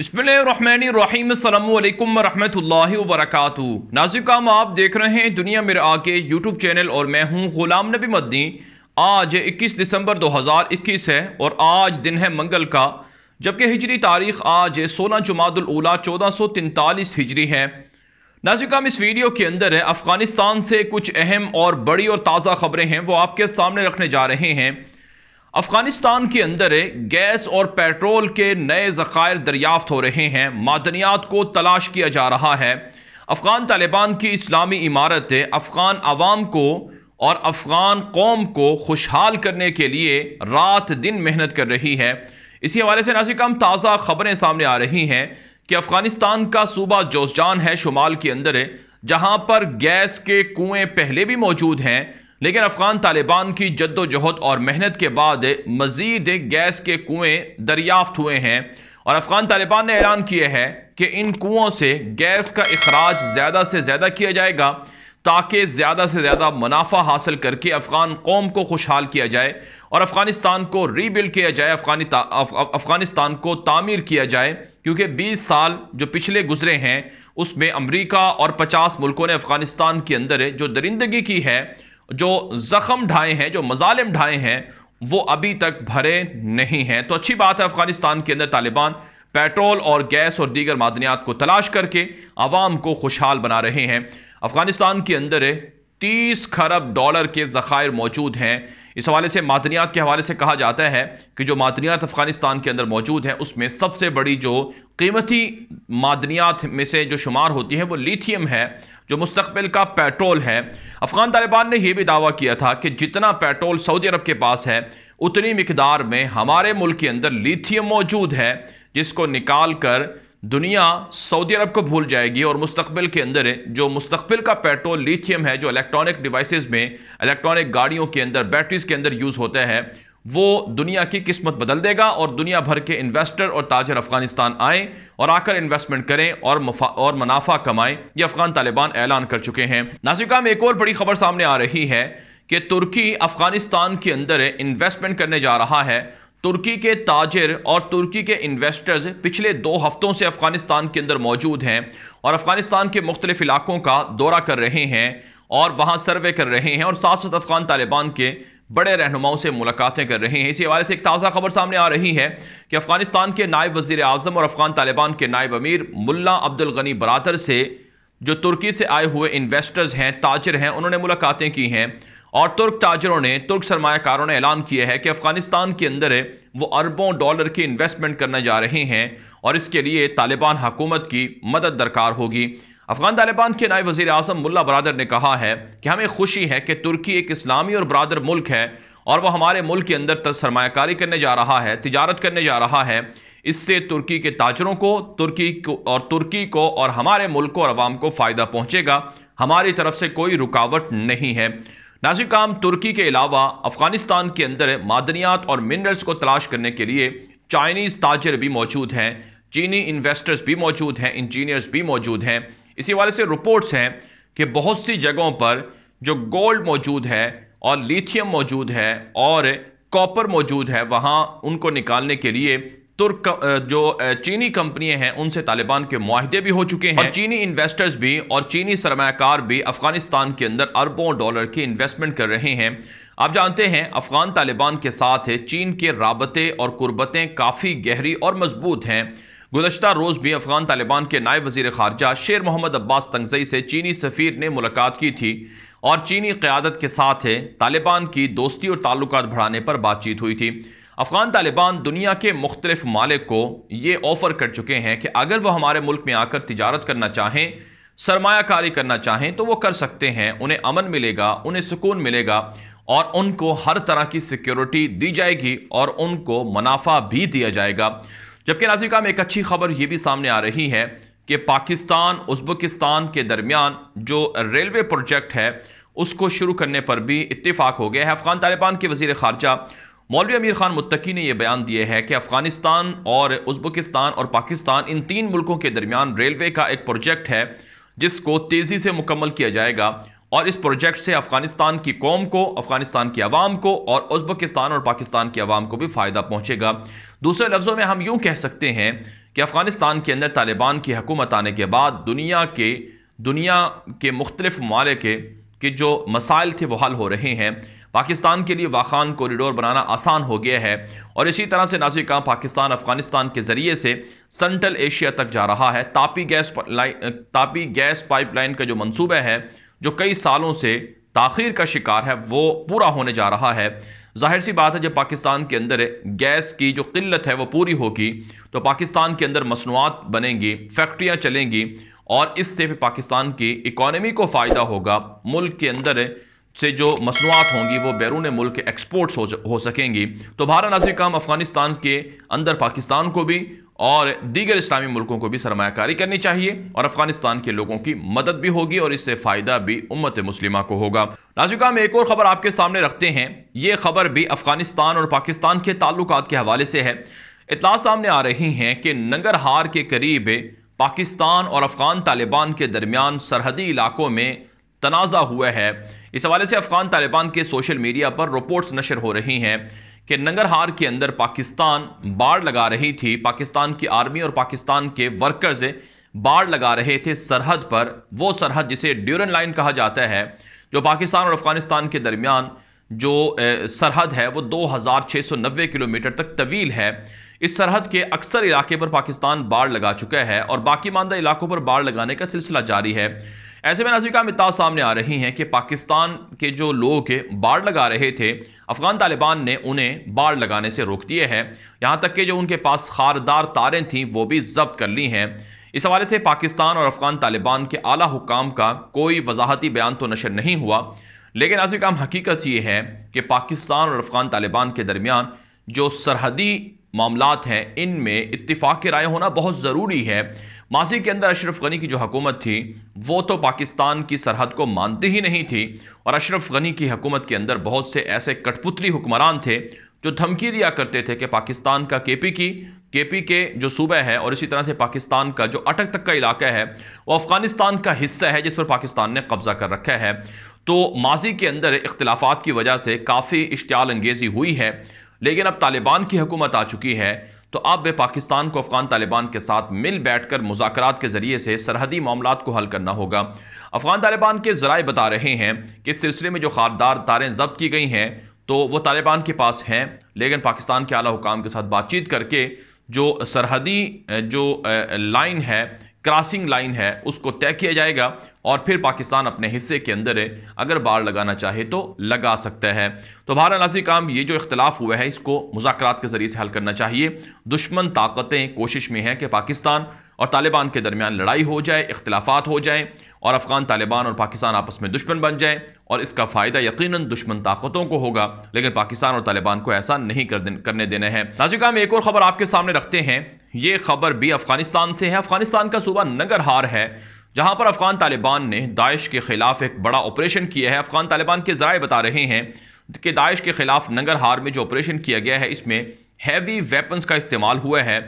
बिस्मिल्लाम वरहमतुल्लाहि आप देख रहे हैं दुनिया मेरे आके यूट्यूब चैनल और मैं हूँ ग़ुलाम नबी मदनी आज 21 दिसंबर 2021 है और आज दिन है मंगल का जबकि हिजरी तारीख आज 16 सौ 1443 हिजरी है नाजिक इस वीडियो के अंदर है अफ़गानिस्तान से कुछ अहम और बड़ी और ताज़ा खबरें हैं वो आपके सामने रखने जा रहे हैं अफगानिस्तान के अंदर गैस और पेट्रोल के नए ज़खायर दरियाफ्त हो रहे हैं मादनियात को तलाश किया जा रहा है अफ़गान तालिबान की इस्लामी इमारत अफ़गान आवाम को और अफ़गान कौम को खुशहाल करने के लिए रात दिन मेहनत कर रही है इसी हवाले से नासिक हम ताज़ा खबरें सामने आ रही हैं कि अफ़गानिस्तान का सूबा जोसजान है शुमाल के अंदर जहाँ पर गैस के कुएँ पहले भी मौजूद हैं लेकिन अफगान तालिबान की जद्दोजहद और मेहनत के बाद मजीद गैस के कुएं दरियाफ्त हुए हैं और अफगान तालिबान ने ऐलान किया है कि इन कुओं से गैस का अखराज ज़्यादा से ज़्यादा किया जाएगा ताकि ज़्यादा से ज़्यादा मुनाफा हासिल करके अफ़गान कौम को खुशहाल किया जाए और अफ़गानिस्तान को रीबिल्ड किया जाए अफ़गानी अफ़गानिस्तान को तामीर किया जाए क्योंकि 20 साल जो पिछले गुजरे हैं उसमें अमरीका और 50 मुल्कों ने अफ़गानिस्तान के अंदर जो दरिंदगी की है जो जख्म ढाए हैं जो मजालिम ढाए हैं वो अभी तक भरे नहीं हैं तो अच्छी बात है अफ़गानिस्तान के अंदर तालिबान पेट्रोल और गैस और दीगर मादनियात को तलाश करके आवाम को खुशहाल बना रहे हैं अफ़गानिस्तान के अंदर तीस खरब डॉलर के ज़ख़ायर मौजूद हैं इस हवाले से मादनियात के हवाले से कहा जाता है कि जो मादनियात अफ़गानिस्तान के अंदर मौजूद हैं उसमें सबसे बड़ी जो कीमती मादनियात में से जो शुमार होती है वो लिथियम है जो मुस्तबिल का पेट्रोल है अफ़गान तालिबान ने यह भी दावा किया था कि जितना पेट्रोल सऊदी अरब के पास है उतनी मकदार में हमारे मुल्क के अंदर लिथियम मौजूद है जिसको निकाल कर दुनिया सऊदी अरब को भूल जाएगी और मुस्तबिल के अंदर जो मुस्तबिल का पेट्रोल लिथियम है जो इलेक्ट्रॉनिक डिवाइसेस में इलेक्ट्रॉनिक गाड़ियों के अंदर बैटरीज के अंदर यूज़ होता है वो दुनिया की किस्मत बदल देगा और दुनिया भर के इन्वेस्टर और ताजर अफगानिस्तान आएँ और आकर इन्वेस्टमेंट करें और और मुनाफा कमाएं ये अफगान तालिबान ऐलान कर चुके हैं नासिका में एक और बड़ी खबर सामने आ रही है कि तुर्की अफगानिस्तान के अंदर इन्वेस्टमेंट करने जा रहा है तुर्की के ताजर और तुर्की के इन्वेस्टर्स पिछले दो हफ्तों से अफ़गानिस्तान के अंदर मौजूद हैं और अफ़गानिस्तान के मुख्तलिफ इलाकों का दौरा कर रहे हैं और वहाँ सर्वे कर रहे हैं और साथ साथ अफ़गान तालिबान के बड़े रहनुमाओं से मुलाकातें कर रहे हैं इसी हवाले से एक ताज़ा खबर सामने आ रही है कि अफ़गानिस्तान के नायब वज़ी अजम और अफ़गान तालिबान के नायब अमीर मुल्ला अब्दुल गनी बरदर से जो तुर्की से आए हुए इन्वेस्टर्स हैं ताजर हैं उन्होंने मुलाकातें की हैं और तुर्क ताजरों ने तुर्क सरमाकारों ने ऐलान किया है कि अफ़गानिस्तान के अंदर वो अरबों डॉलर की इन्वेस्टमेंट करने जा रहे हैं और इसके लिए तालिबान हुकूमत की मदद दरकार होगी अफगान तालिबान के नायब वजी अजम मुला बरदर ने कहा है कि हमें खुशी है कि तुर्की एक इस्लामी और बरदर मुल्क है और वह हमारे मुल्क के अंदर सरमाकारी करने जा रहा है तजारत करने जा रहा है इससे तुर्की के ताजरों को तुर्की को और तुर्की को और हमारे मुल्क और आवाम को फ़ायदा पहुँचेगा हमारी तरफ से कोई रुकावट नहीं है नाजिर काम तुर्की के अलावा अफगानिस्तान के अंदर मादनियात और मिनरल्स को तलाश करने के लिए चाइनीज़ ताजर भी मौजूद हैं चीनी इन्वेस्टर्स भी मौजूद हैं इंजीनियर्स भी मौजूद हैं इसी वाले से रिपोर्ट्स हैं कि बहुत सी जगहों पर जो गोल्ड मौजूद है और लिथियम मौजूद है और कॉपर मौजूद है वहाँ उनको निकालने के लिए तुर्क जो चीनी कंपनियां हैं उनसे तालिबान के माहदे भी हो चुके हैं और चीनी इन्वेस्टर्स भी और चीनी सरमाकार भी अफगानिस्तान के अंदर अरबों डॉलर की इन्वेस्टमेंट कर रहे हैं आप जानते हैं अफगान तालिबान के साथ चीन के रबते और कुर्बतें काफ़ी गहरी और मजबूत हैं गुजशत रोज़ भी अफगान तालिबान के नायब वजीर खारजा शेर मोहम्मद अब्बास तंगजई से चीनी सफ़ीर ने मुलाकात की थी और चीनी क़्यादत के साथ है तालिबान की दोस्ती और ताल्लुक बढ़ाने पर बातचीत हुई थी अफ़गान तालिबान दुनिया के मुख्तलिफ मालिक को ये ऑफ़र कर चुके हैं कि अगर वह हमारे मुल्क में आकर तजारत करना चाहें सरमाकारी करना चाहें तो वो कर सकते हैं उन्हें अमन मिलेगा उन्हें सुकून मिलेगा और उनको हर तरह की सिक्योरिटी दी जाएगी और उनको मुनाफा भी दिया जाएगा जबकि नाजिका में एक अच्छी खबर ये भी सामने आ रही है कि पाकिस्तान उज्बकिस्तान के दरमियान जो रेलवे प्रोजेक्ट है उसको शुरू करने पर भी इतफ़ाक़ हो गया है अफ़गान तालिबान के वजीर ख़ारजा मौलवी अमीर खान मुत्तकी ने यह बयान दिए है कि अफ़गानिस्तान और उज़्बकिस्तान और पाकिस्तान इन तीन मुल्कों के दरमियान रेलवे का एक प्रोजेक्ट है जिसको तेज़ी से मुकम्मल किया जाएगा और इस प्रोजेक्ट से अफ़गानिस्तान की कौम को अफ़गानिस्तान की आवाम को और उज़्बकिस्तान और पाकिस्तान की आवाम को भी फ़ायदा पहुँचेगा दूसरे लफ्ज़ों में हम यूँ कह सकते हैं कि अफ़गानिस्तान के अंदर तालिबान की हकूमत आने के बाद दुनिया के दुनिया के मुख्तलिफ ममालिक के जो मसाइल थे वो हल हो रहे हैं पाकिस्तान के लिए वाखान कॉरिडोर बनाना आसान हो गया है और इसी तरह से नाजिक काम पाकिस्तान अफगानिस्तान के ज़रिए से सेंट्रल एशिया तक जा रहा है TAPI gas line TAPI gas pipeline का जो मनसूबा है जो कई सालों से ताखिर का शिकार है वो पूरा होने जा रहा है जाहिर सी बात है जब पाकिस्तान के अंदर गैस की जो किल्लत है वो पूरी होगी तो पाकिस्तान के अंदर मसनूआत बनेंगी फैक्ट्रियाँ चलेंगी और इससे भी पाकिस्तान की इकॉनमी को फ़ायदा होगा मुल्क के अंदर से जो मसनूआत होंगी वो बैरून मुल्क एक्सपोर्ट्स हो, हो सकेंगी तो भारत नाजिर काम अफगानिस्तान के अंदर पाकिस्तान को भी और दीगर इस्लामी मुल्कों को भी सरमाकारी करनी चाहिए और अफगानिस्तान के लोगों की मदद भी होगी और इससे फ़ायदा भी उम्मत मुस्लिमा को होगा नाजिका में एक और ख़बर आपके सामने रखते हैं ये खबर भी अफगानिस्तान और पाकिस्तान के ताल्लुक के हवाले से है इतला सामने आ रही हैं कि नंगरहार के करीब पाकिस्तान और अफगान तालिबान के दरमियान सरहदी इलाकों में तनाज़ा हुआ है इस हवाले से अफगान तालिबान के सोशल मीडिया पर रिपोर्ट्स नशर हो रही हैं कि नंगरहार के अंदर पाकिस्तान बाढ़ लगा रही थी पाकिस्तान की आर्मी और पाकिस्तान के वर्कर्स बाढ़ लगा रहे थे सरहद पर वो सरहद जिसे ड्यूरन लाइन कहा जाता है जो पाकिस्तान और अफगानिस्तान के दरमियान जो सरहद है वो 2690 किलोमीटर तक तवील है इस सरहद के अक्सर इलाके पर पाकिस्तान बाढ़ लगा चुका है और बाकी मानदा इलाकों पर बाढ़ लगाने का सिलसिला जारी है ऐसे में नाजिका मिताज सामने आ रही हैं कि पाकिस्तान के जो लोग बाढ़ लगा रहे थे अफगान तालिबान ने उन्हें बाढ़ लगाने से रोक दिए हैं यहाँ तक कि जो उनके पास खारदार तारें थीं वो भी जब्त कर ली हैं इस हवाले से पाकिस्तान और अफगान तालिबान के आला हुकाम का कोई वजाहती बयान तो नशर नहीं हुआ लेकिन नाजिक काम हकीकत ये है कि पाकिस्तान और अफगान तालिबान के दरमियान जो सरहदी मामला हैं इनमें इतफ़ाक़ की राय होना बहुत ज़रूरी है माजी के अंदर अशरफ गनी की जो हकूमत थी वो तो पाकिस्तान की सरहद को मानती ही नहीं थी और अशरफ गनी की हकूमत के अंदर बहुत से ऐसे कठपुतली हुक्मरान थे जो धमकी दिया करते थे कि पाकिस्तान का के पी की के पी के जो सूबा है और इसी तरह से पाकिस्तान का जो अटक तक का इलाका है वो अफ़गानिस्तान का हिस्सा है जिस पर पाकिस्तान ने कब्ज़ा कर रखा है तो माजी के अंदर इख्तलाफात की वजह से काफ़ी इश्तियाल अंगेज़ी हुई है लेकिन अब तालिबान की हुकूमत आ चुकी है तो अब पाकिस्तान को अफगान तालिबान के साथ मिल बैठ कर मुजात के जरिए से सरहदी मामला को हल करना होगा अफगान तालिबान के जराए बता रहे हैं कि इस सिलसिले में जो खारदार तारें जब्त की गई हैं तो वो तालिबान के पास हैं लेकिन पाकिस्तान के आला हुकाम के साथ बातचीत करके जो सरहदी जो लाइन है क्रॉसिंग लाइन है उसको तय किया जाएगा और फिर पाकिस्तान अपने हिस्से के अंदर अगर बाढ़ लगाना चाहे तो लगा सकता है तो भारत नाजी काम ये जो इख्तलाफ हुआ है इसको मुजाकर के ज़रिए से हल करना चाहिए दुश्मन ताकतें कोशिश में हैं कि पाकिस्तान और तालिबान के दरमियान लड़ाई हो जाए इख्तलाफात हो जाएँ और अफ़गान तालिबान और पाकिस्तान आपस में दुश्मन बन जाएँ और इसका फ़ायदा यकीन दुश्मन ताकतों को होगा लेकिन पाकिस्तान और तालिबान को ऐसा नहीं कर करने देना है नाजिका हम एक और ख़बर आपके सामने रखते हैं ये खबर भी अफगानिस्तान से है अफगानिस्तान का सूबा हार है जहां पर अफगान तालिबान ने दाइश के खिलाफ एक बड़ा ऑपरेशन किया है अफगान तालिबान के जराए बता रहे हैं कि दाइश के खिलाफ हार में जो ऑपरेशन किया गया है इसमें हैवी वेपन्स का इस्तेमाल हुआ है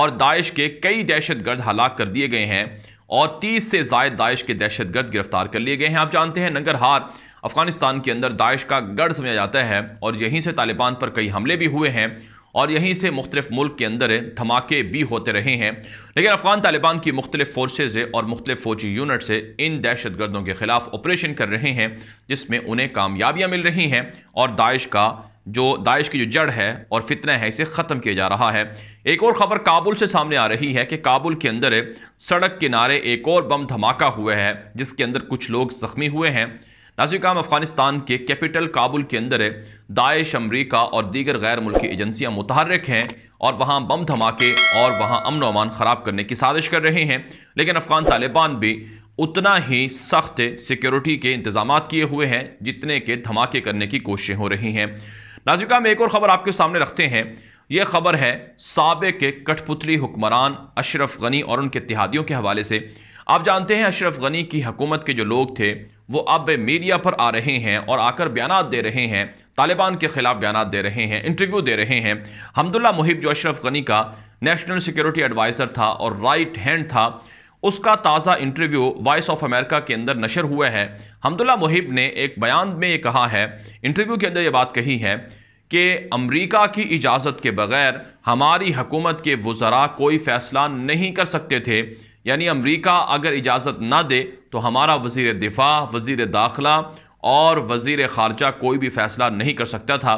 और दाइश के कई दहशतगर्द हलाक कर दिए गए हैं और 30 से जायद दाइश के दहशतगर्द गिरफ्तार कर लिए गए हैं आप जानते हैं हार अफगानिस्तान के अंदर दाइश का गढ़ समझा जाता है और यहीं से तालिबान पर कई हमले भी हुए हैं और यहीं से मुख्तलिफ मुल्क के अंदर धमाके भी होते रहे हैं लेकिन अफगान तालिबान की मुख्तलिफ फोर्सेज और मुख्तलिफ फौजी यूनिट से इन दहशत गर्दों के खिलाफ ऑपरेशन कर रहे हैं जिसमें उन्हें कामयाबियाँ मिल रही हैं और दाइश का जो दाइश की जो जड़ है और फितना है इसे ख़त्म किया जा रहा है एक और ख़बर काबुल से सामने आ रही है कि काबुल के अंदर सड़क किनारे एक और बम धमाका हुआ है जिसके अंदर कुछ लोग ज़ख्मी हुए हैं नाजिकाम अफगानिस्तान के कैपिटल काबुल के अंदर दाइश अमरीका और दीगर गैर मुल्की एजेंसियां मुतहरक हैं और वहाँ बम धमाके और वहाँ अमन अमान ख़राब करने की साजिश कर रहे हैं लेकिन अफगान तालिबान भी उतना ही सख्त सिक्योरिटी के इंतजाम किए हुए हैं जितने के धमाके करने की कोशिशें हो रही हैं नाजिका में एक और ख़बर आपके सामने रखते हैं ये खबर है सबक के कठपुतली हुक्मरान अशरफ गनी और उनके तिहादियों के हवाले से आप जानते हैं अशरफ गनी की हकूमत के जो लोग थे वो अब मीडिया पर आ रहे हैं और आकर बयान दे रहे हैं तालिबान के खिलाफ बयान दे रहे हैं इंटरव्यू दे रहे हैं हमदुल्ला मुहिब जो अशरफ गनी का नेशनल सिक्योरिटी एडवाइज़र था और राइट हैंड था उसका ताज़ा इंटरव्यू वॉइस ऑफ अमेरिका के अंदर नशर हुआ है हमदुल्ला मुहिब ने एक बयान में ये कहा है इंटरव्यू के अंदर ये बात कही है कि अमरीका की इजाज़त के बगैर हमारी हकूमत के वज़रा कोई फ़ैसला नहीं कर सकते थे यानी अमरीका अगर इजाज़त ना दे तो हमारा वजीर दिफ़ा वज़ी दाखिला और वजीर ख़ारजा कोई भी फ़ैसला नहीं कर सकता था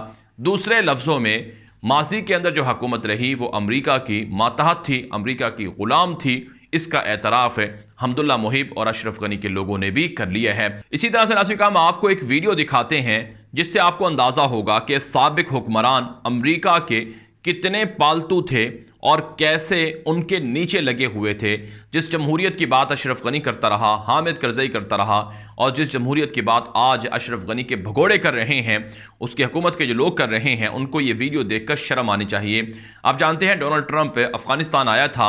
दूसरे लफ्ज़ों में माजी के अंदर जो हकूमत रही वो अमरीका की मातहत थी अमरीका की ग़ुलाम थी इसका एतराफ़ है हमदुल्ला मुहिब और अशरफ गनी के लोगों ने भी कर लिया है इसी तरह से नासिक हम आपको एक वीडियो दिखाते हैं जिससे आपको अंदाज़ा होगा कि सबक हुक्मरान अमरीका के कितने पालतू थे और कैसे उनके नीचे लगे हुए थे जिस जमहूरीत की बात अशरफ गनी करता रहा हामिद करजई करता रहा और जिस जमहूरीत की बात आज अशरफ गनी के भगोड़े कर रहे हैं उसकी हुकूमत के जो लोग कर रहे हैं उनको ये वीडियो देखकर शर्म आनी चाहिए आप जानते हैं डोनाल्ड ट्रंप अफ़गानिस्तान आया था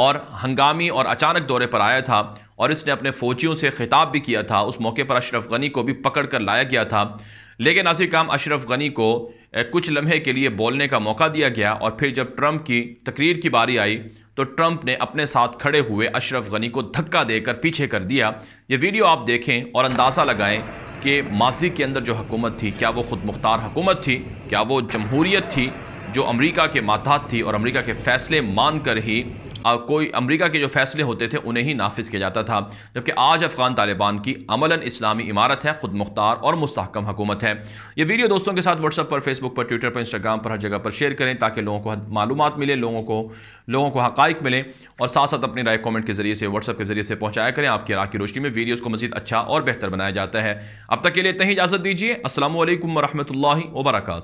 और हंगामी और अचानक दौरे पर आया था और इसने अपने फ़ौजियों से खिताब भी किया था उस मौके पर अशरफ गनी को भी पकड़ कर लाया गया था लेकिन नासिर काम अशरफ गनी को कुछ लम्हे के लिए बोलने का मौका दिया गया और फिर जब ट्रंप की तकरीर की बारी आई तो ट्रंप ने अपने साथ खड़े हुए अशरफ गनी को धक्का देकर पीछे कर दिया ये वीडियो आप देखें और अंदाज़ा लगाएं कि माजी के अंदर जो हुकूमत थी क्या वो ख़ुद मुख्तार हुकूमत थी क्या वो जमहूरीत थी जो अमरीका के मातात थी और अमरीका के फ़ैसले मान कर ही कोई अमरीका के जो फैसले होते थे उन्हें ही नाफिज किया जाता था जबकि आज अफगान तालिबान की अमला इस्लामी इमारत है खुद मुख्तार और मस्तकम हुकूमत है यह वीडियो दोस्तों के साथ व्हाट्सअप पर फेसबुक पर ट्विटर पर इंस्टाग्राम पर हर जगह पर शेयर करें ताकि लोगों को मालूम मिले लोगों को लोगों को हक़ मिले और साथ साथ अपनी राय कमेंट के जरिए से व्हाट्सअप के जरिए से पहुंचाया करें आपकी राह की रोशनी में वीडियोस को मजीद अच्छा और बेहतर बनाया जाता है अब तक के लिए इतना ही इजाज़त दीजिए असल वरहमल वर्का